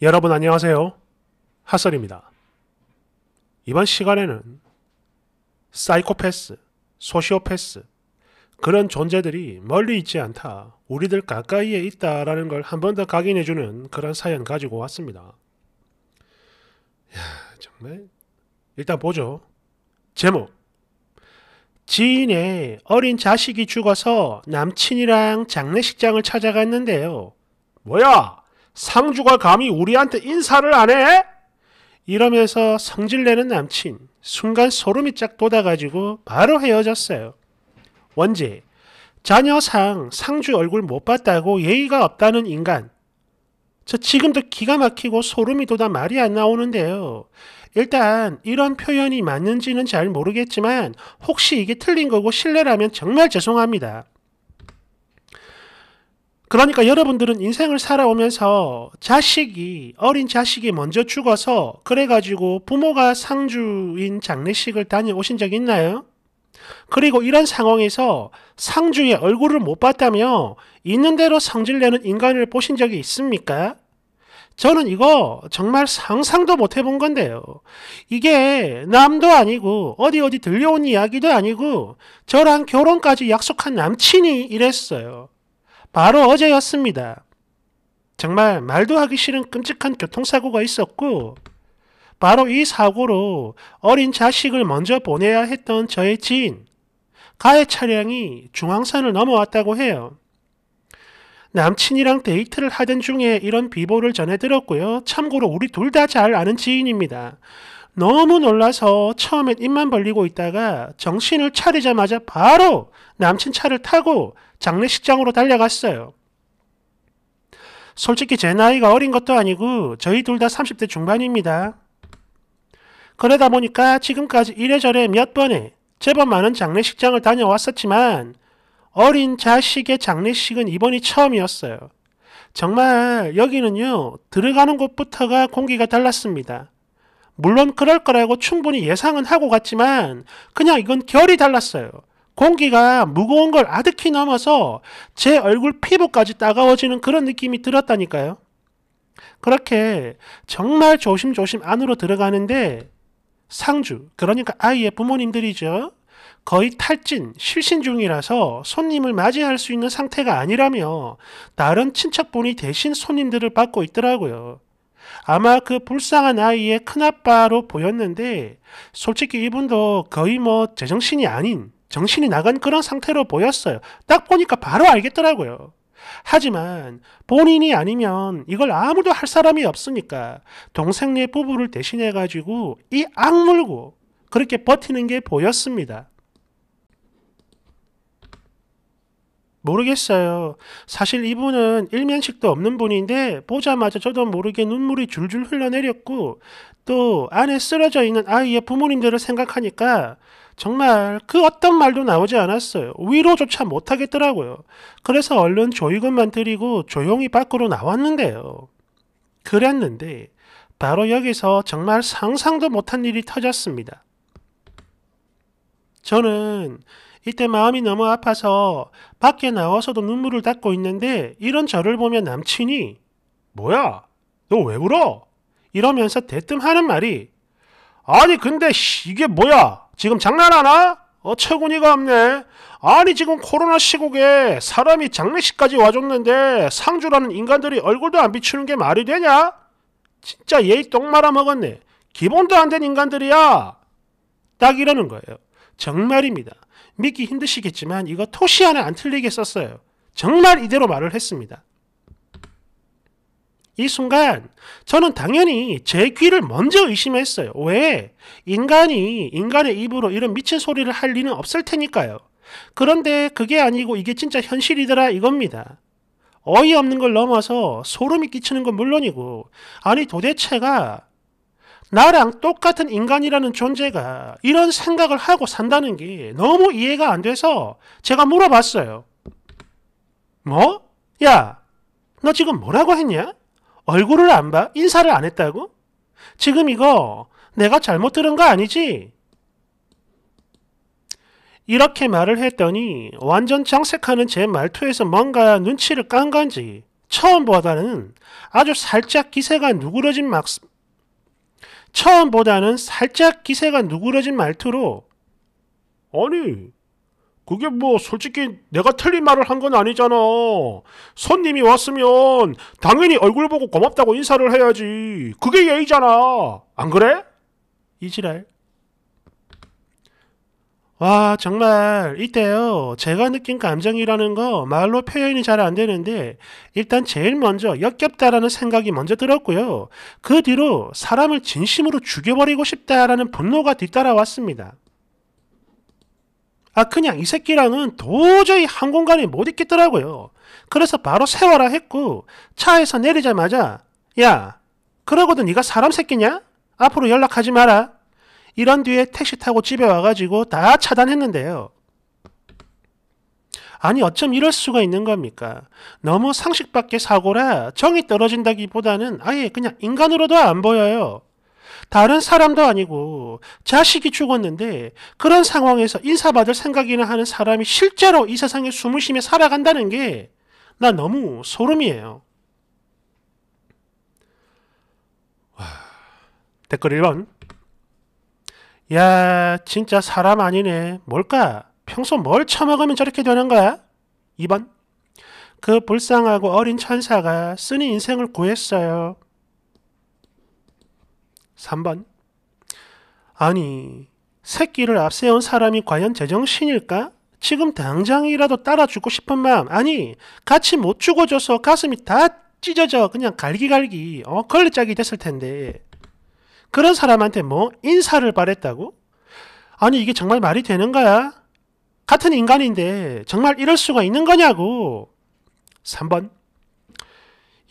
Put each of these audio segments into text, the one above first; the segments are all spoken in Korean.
여러분 안녕하세요. 핫설입니다. 이번 시간에는 사이코패스, 소시오패스 그런 존재들이 멀리 있지 않다, 우리들 가까이에 있다라는 걸 한 번 더 각인해주는 그런 사연 가지고 왔습니다. 야 정말 일단 보죠. 제목 지인의 어린 자식이 죽어서 남친이랑 장례식장을 찾아갔는데요. 뭐야? 상주가 감히 우리한테 인사를 안 해? 이러면서 성질내는 남친 순간 소름이 쫙 돋아가지고 바로 헤어졌어요. 원지 자녀상 상주 얼굴 못 봤다고 예의가 없다는 인간 저 지금도 기가 막히고 소름이 돋아 말이 안 나오는데요. 일단 이런 표현이 맞는지는 잘 모르겠지만 혹시 이게 틀린 거고 실례라면 정말 죄송합니다. 그러니까 여러분들은 인생을 살아오면서 자식이, 어린 자식이 먼저 죽어서 그래가지고 부모가 상주인 장례식을 다녀오신 적 있나요? 그리고 이런 상황에서 상주의 얼굴을 못 봤다며 있는 대로 성질내는 인간을 보신 적이 있습니까? 저는 이거 정말 상상도 못 해본 건데요. 이게 남도 아니고 어디 어디 들려온 이야기도 아니고 저랑 결혼까지 약속한 남친이 이랬어요. 바로 어제였습니다. 정말 말도 하기 싫은 끔찍한 교통사고가 있었고, 바로 이 사고로 어린 자식을 먼저 보내야 했던 저의 지인, 가해 차량이 중앙선을 넘어왔다고 해요. 남친이랑 데이트를 하던 중에 이런 비보를 전해 들었고요. 참고로 우리 둘 다 잘 아는 지인입니다. 너무 놀라서 처음엔 입만 벌리고 있다가 정신을 차리자마자 바로 남친 차를 타고 장례식장으로 달려갔어요. 솔직히 제 나이가 어린 것도 아니고 저희 둘 다 30대 중반입니다. 그러다 보니까 지금까지 이래저래 몇 번에 제법 많은 장례식장을 다녀왔었지만 어린 자식의 장례식은 이번이 처음이었어요. 정말 여기는요, 들어가는 곳부터가 공기가 달랐습니다. 물론 그럴 거라고 충분히 예상은 하고 갔지만 그냥 이건 결이 달랐어요. 공기가 무거운 걸 아득히 넘어서 제 얼굴 피부까지 따가워지는 그런 느낌이 들었다니까요. 그렇게 정말 조심조심 안으로 들어가는데 상주, 그러니까 아이의 부모님들이죠. 거의 탈진, 실신 중이라서 손님을 맞이할 수 있는 상태가 아니라며 다른 친척분이 대신 손님들을 받고 있더라고요. 아마 그 불쌍한 아이의 큰아빠로 보였는데 솔직히 이분도 거의 뭐 제정신이 아닌 정신이 나간 그런 상태로 보였어요. 딱 보니까 바로 알겠더라고요. 하지만 본인이 아니면 이걸 아무도 할 사람이 없으니까 동생네 부부를 대신해가지고 이 악물고 그렇게 버티는 게 보였습니다. 모르겠어요. 사실 이분은 일면식도 없는 분인데 보자마자 저도 모르게 눈물이 줄줄 흘러내렸고 또 안에 쓰러져 있는 아이의 부모님들을 생각하니까 정말 그 어떤 말도 나오지 않았어요. 위로조차 못하겠더라고요. 그래서 얼른 조이금만 드리고 조용히 밖으로 나왔는데요. 그랬는데 바로 여기서 정말 상상도 못한 일이 터졌습니다. 저는 이때 마음이 너무 아파서 밖에 나와서도 눈물을 닦고 있는데 이런 저를 보면 남친이 뭐야? 너 왜 울어? 이러면서 대뜸 하는 말이 아니 근데 이게 뭐야? 지금 장난하나? 어처구니가 없네. 아니 지금 코로나 시국에 사람이 장례식까지 와줬는데 상주라는 인간들이 얼굴도 안 비추는 게 말이 되냐? 진짜 예의 똥 말아먹었네. 기본도 안 된 인간들이야. 딱 이러는 거예요. 정말입니다. 믿기 힘드시겠지만 이거 토시 안에 안 틀리게 썼어요. 정말 이대로 말을 했습니다. 이 순간 저는 당연히 제 귀를 먼저 의심했어요. 왜? 인간이 인간의 입으로 이런 미친 소리를 할 리는 없을 테니까요. 그런데 그게 아니고 이게 진짜 현실이더라 이겁니다. 어이없는 걸 넘어서 소름이 끼치는 건 물론이고 아니 도대체가 나랑 똑같은 인간이라는 존재가 이런 생각을 하고 산다는 게 너무 이해가 안 돼서 제가 물어봤어요. 뭐? 야, 너 지금 뭐라고 했냐? 얼굴을 안 봐? 인사를 안 했다고? 지금 이거 내가 잘못 들은 거 아니지? 이렇게 말을 했더니 완전 정색하는제 말투에서 뭔가 눈치를 깐 건지 처음보다는 아주 살짝 기세가 누그러진 막 처음보다는 살짝 기세가 누그러진 말투로 아니 그게 뭐 솔직히 내가 틀린 말을 한 건 아니잖아. 손님이 왔으면 당연히 얼굴 보고 고맙다고 인사를 해야지. 그게 예의잖아. 안 그래? 이지랄. 와 정말 이때요 제가 느낀 감정이라는 거 말로 표현이 잘 안 되는데 일단 제일 먼저 역겹다라는 생각이 먼저 들었고요 그 뒤로 사람을 진심으로 죽여버리고 싶다라는 분노가 뒤따라왔습니다 아 그냥 이 새끼랑은 도저히 한 공간에 못 있겠더라고요. 그래서 바로 세워라 했고 차에서 내리자마자 야 그러고도 네가 사람 새끼냐? 앞으로 연락하지 마라. 이런 뒤에 택시 타고 집에 와가지고 다 차단했는데요. 아니 어쩜 이럴 수가 있는 겁니까? 너무 상식 밖에 사고라 정이 떨어진다기보다는 아예 그냥 인간으로도 안 보여요. 다른 사람도 아니고 자식이 죽었는데 그런 상황에서 인사받을 생각이나 하는 사람이 실제로 이 세상에 숨을 쉬며 살아간다는 게 나 너무 소름이에요. 와, 댓글 1번. 야, 진짜 사람 아니네. 뭘까? 평소 뭘 처먹으면 저렇게 되는 거야? 2번. 그 불쌍하고 어린 천사가 쓰니 인생을 구했어요. 3번. 아니, 새끼를 앞세운 사람이 과연 제정신일까? 지금 당장이라도 따라 주고 싶은 마음. 아니, 같이 못 죽어줘서 가슴이 다 찢어져 그냥 갈기갈기 어 걸레짝이 됐을 텐데 그런 사람한테 뭐 인사를 바랬다고? 아니 이게 정말 말이 되는 거야? 같은 인간인데 정말 이럴 수가 있는 거냐고 3번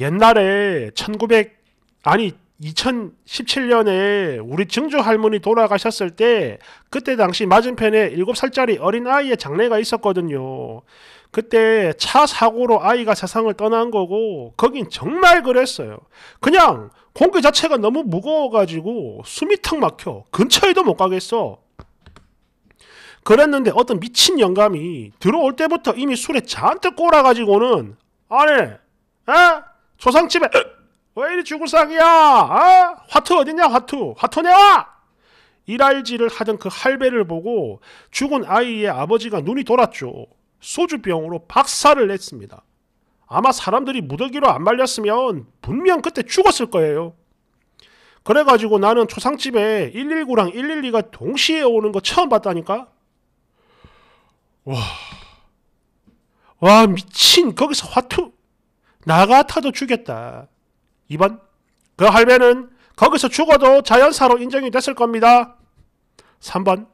옛날에 1900 아니 2017년에 우리 증조 할머니 돌아가셨을 때 그때 당시 맞은편에 7살짜리 어린아이의 장례가 있었거든요. 그때 차 사고로 아이가 세상을 떠난 거고 거긴 정말 그랬어요. 그냥 공기 자체가 너무 무거워가지고 숨이 턱 막혀. 근처에도 못 가겠어. 그랬는데 어떤 미친 영감이 들어올 때부터 이미 술에 잔뜩 꼬라가지고는 아니, 에? 조상집에 왜 이리 죽을상이야? 어? 화투 어딨냐 화투? 화투냐? 일할지를 하던 그 할배를 보고 죽은 아이의 아버지가 눈이 돌았죠. 소주병으로 박살을 냈습니다. 아마 사람들이 무더기로 안 말렸으면 분명 그때 죽었을 거예요. 그래가지고 나는 초상집에 119랑 112가 동시에 오는 거 처음 봤다니까? 와, 와 미친 거기서 화투! 나 같아도 죽였다. 2번 그 할배는 거기서 죽어도 자연사로 인정이 됐을 겁니다. 3번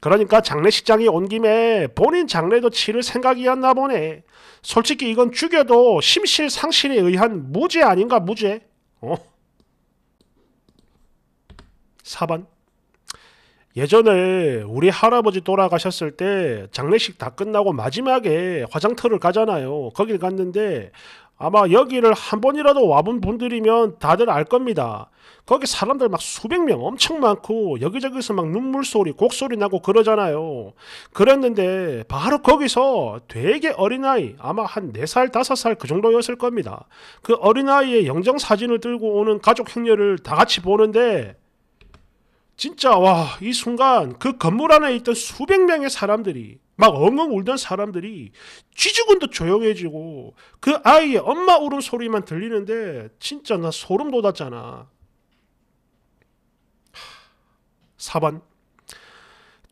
그러니까 장례식장이온 김에 본인 장례도 치를 생각이었나 보네. 솔직히 이건 죽여도 심실상실에 의한 무죄 아닌가 무죄. 어? 4번 예전에 우리 할아버지 돌아가셨을 때 장례식 다 끝나고 마지막에 화장터를 가잖아요. 거길 갔는데 아마 여기를 한 번이라도 와본 분들이면 다들 알 겁니다. 거기 사람들 막 수백 명 엄청 많고 여기저기서 막 눈물 소리, 곡소리 나고 그러잖아요. 그랬는데 바로 거기서 되게 어린아이, 아마 한 4살, 5살 그 정도였을 겁니다. 그 어린아이의 영정 사진을 들고 오는 가족 행렬을 다 같이 보는데 진짜 와 이 순간 그 건물 안에 있던 수백 명의 사람들이 막 엉엉 울던 사람들이 쥐죽은도 조용해지고 그 아이의 엄마 울음 소리만 들리는데 진짜 나 소름 돋았잖아. 4번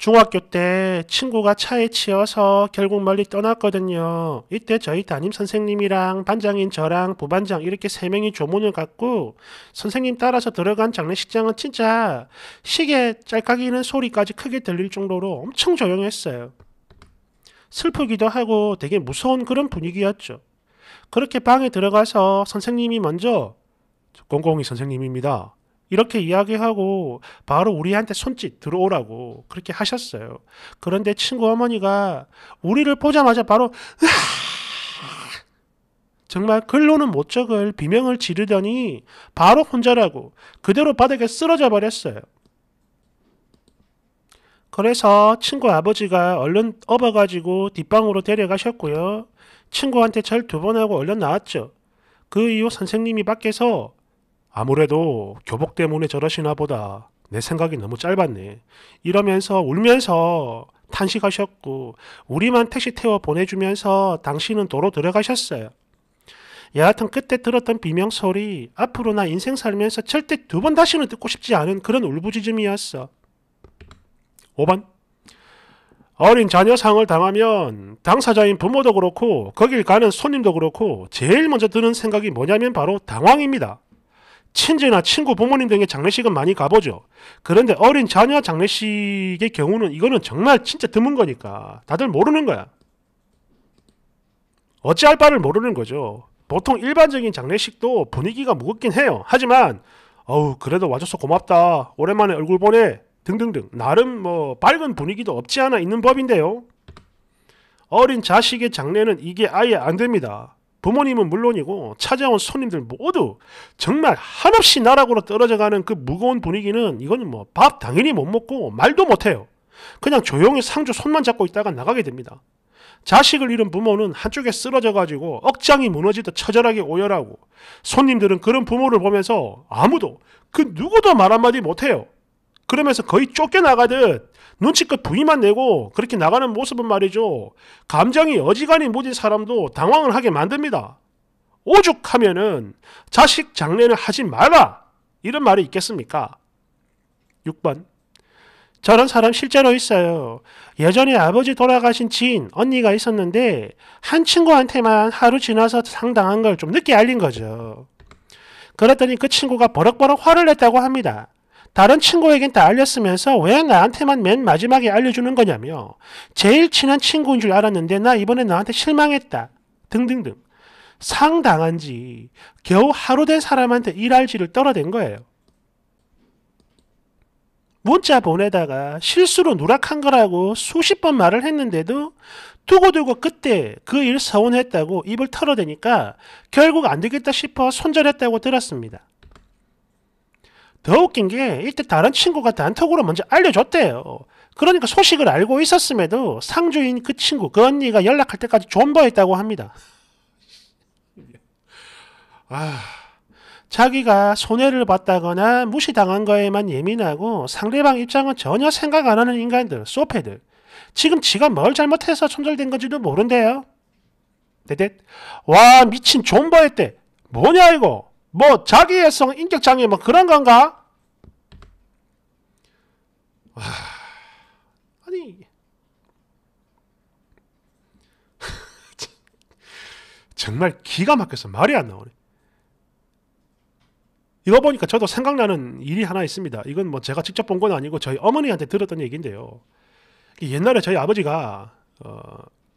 중학교 때 친구가 차에 치여서 결국 멀리 떠났거든요. 이때 저희 담임 선생님이랑 반장인 저랑 부반장 이렇게 세 명이 조문을 갖고 선생님 따라서 들어간 장례식장은 진짜 시계 짤깍이는 소리까지 크게 들릴 정도로 엄청 조용했어요. 슬프기도 하고 되게 무서운 그런 분위기였죠. 그렇게 방에 들어가서 선생님이 먼저 공공이 선생님입니다. 이렇게 이야기하고 바로 우리한테 손짓 들어오라고 그렇게 하셨어요. 그런데 친구 어머니가 우리를 보자마자 바로 정말 글로는 못 적을 비명을 지르더니 바로 혼자라고 그대로 바닥에 쓰러져 버렸어요. 그래서 친구 아버지가 얼른 업어가지고 뒷방으로 데려가셨고요. 친구한테 절 두 번 하고 얼른 나왔죠. 그 이후 선생님이 밖에서 아무래도 교복 때문에 저러시나 보다. 내 생각이 너무 짧았네. 이러면서 울면서 탄식하셨고 우리만 택시 태워 보내주면서 당신은 도로 들어가셨어요. 여하튼 그때 들었던 비명 소리 앞으로 나 인생 살면서 절대 두 번 다시는 듣고 싶지 않은 그런 울부짖음이었어. 5번 어린 자녀 상을 당하면 당사자인 부모도 그렇고 거길 가는 손님도 그렇고 제일 먼저 드는 생각이 뭐냐면 바로 당황입니다. 친지나 친구, 부모님 등의 장례식은 많이 가보죠. 그런데 어린 자녀 장례식의 경우는 이거는 정말 진짜 드문 거니까 다들 모르는 거야. 어찌할 바를 모르는 거죠. 보통 일반적인 장례식도 분위기가 무겁긴 해요. 하지만 어우 그래도 와줘서 고맙다. 오랜만에 얼굴 보네 등등등 나름 뭐 밝은 분위기도 없지 않아 있는 법인데요. 어린 자식의 장례는 이게 아예 안 됩니다. 부모님은 물론이고 찾아온 손님들 모두 정말 한없이 나락으로 떨어져가는 그 무거운 분위기는 이건 뭐 밥 당연히 못 먹고 말도 못해요. 그냥 조용히 상주 손만 잡고 있다가 나가게 됩니다. 자식을 잃은 부모는 한쪽에 쓰러져가지고 억장이 무너지듯 처절하게 오열하고 손님들은 그런 부모를 보면서 아무도 그 누구도 말 한마디 못해요. 그러면서 거의 쫓겨나가듯 눈치껏 부위만 내고 그렇게 나가는 모습은 말이죠. 감정이 어지간히 무딘 사람도 당황을 하게 만듭니다. 오죽하면은 자식 장례는 하지 말라! 이런 말이 있겠습니까? 6번. 저런 사람 실제로 있어요. 예전에 아버지 돌아가신 지인, 언니가 있었는데 한 친구한테만 하루 지나서 상당한 걸 좀 늦게 알린 거죠. 그랬더니 그 친구가 버럭버럭 화를 냈다고 합니다. 다른 친구에겐 다 알렸으면서 왜 나한테만 맨 마지막에 알려주는 거냐며 제일 친한 친구인 줄 알았는데 나 이번에 나한테 실망했다. 등등등. 상당한 지 겨우 하루 된 사람한테 일할지를 떨어댄 거예요. 문자 보내다가 실수로 누락한 거라고 수십 번 말을 했는데도 두고두고 그때 그 일 서운했다고 입을 털어대니까 결국 안 되겠다 싶어 손절했다고 들었습니다. 더 웃긴 게 이때 다른 친구가 단톡으로 먼저 알려줬대요. 그러니까 소식을 알고 있었음에도 상주인 그 친구, 그 언니가 연락할 때까지 존버했다고 합니다. 아, 자기가 손해를 봤다거나 무시당한 거에만 예민하고 상대방 입장은 전혀 생각 안 하는 인간들, 소패들. 지금 지가 뭘 잘못해서 손절된 건지도 모른대요. 대댓. 네, 네. 와, 미친 존버했대. 뭐냐 이거. 뭐자기의성 인격장애 뭐 그런 건가? 와, 아니 정말 기가 막혀서 말이 안 나오네. 이거 보니까 저도 생각나는 일이 하나 있습니다. 이건 뭐 제가 직접 본 건 아니고 저희 어머니한테 들었던 얘기인데요. 옛날에 저희 아버지가 어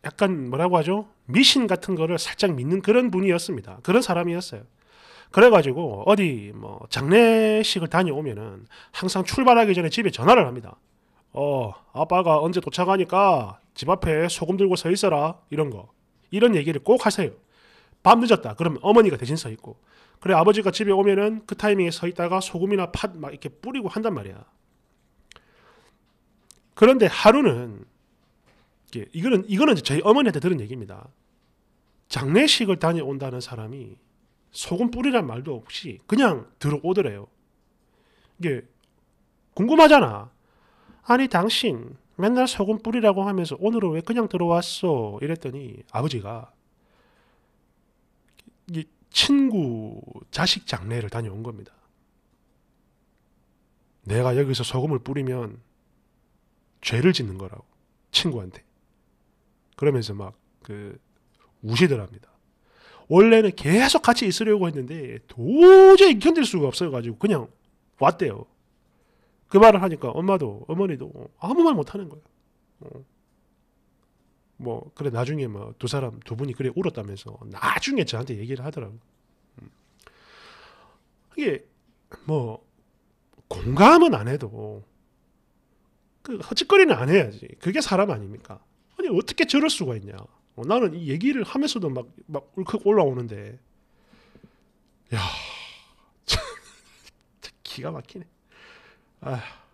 약간 뭐라고 하죠? 미신 같은 거를 살짝 믿는 그런 분이었습니다. 그런 사람이었어요. 그래가지고 어디 뭐 장례식을 다녀오면은 항상 출발하기 전에 집에 전화를 합니다. 어 아빠가 언제 도착하니까 집 앞에 소금 들고 서 있어라 이런 거 이런 얘기를 꼭 하세요. 밤 늦었다 그러면 어머니가 대신 서 있고 그래 아버지가 집에 오면은 그 타이밍에 서 있다가 소금이나 팥 막 이렇게 뿌리고 한단 말이야. 그런데 하루는 이거는 이거는 저희 어머니한테 들은 얘기입니다. 장례식을 다녀온다는 사람이 소금 뿌리란 말도 없이 그냥 들어오더래요. 이게 궁금하잖아. 아니 당신 맨날 소금 뿌리라고 하면서 오늘은 왜 그냥 들어왔어? 이랬더니 아버지가 이 친구 자식 장례를 다녀온 겁니다. 내가 여기서 소금을 뿌리면 죄를 짓는 거라고 친구한테 그러면서 막그 우시더랍니다. 원래는 계속 같이 있으려고 했는데 도저히 견딜 수가 없어가지고 그냥 왔대요. 그 말을 하니까 엄마도 어머니도 아무 말 못하는 거예요. 어. 뭐 그래 나중에 뭐 두 사람 두 분이 그래 울었다면서 나중에 저한테 얘기를 하더라고. 이게 뭐 공감은 안 해도 그 허짓거리는 안 해야지. 그게 사람 아닙니까? 아니 어떻게 저럴 수가 있냐? 어, 나는 이 얘기를 하면서도 막, 막 울컥 올라오는데, 야, 참, 기가 막히네. 아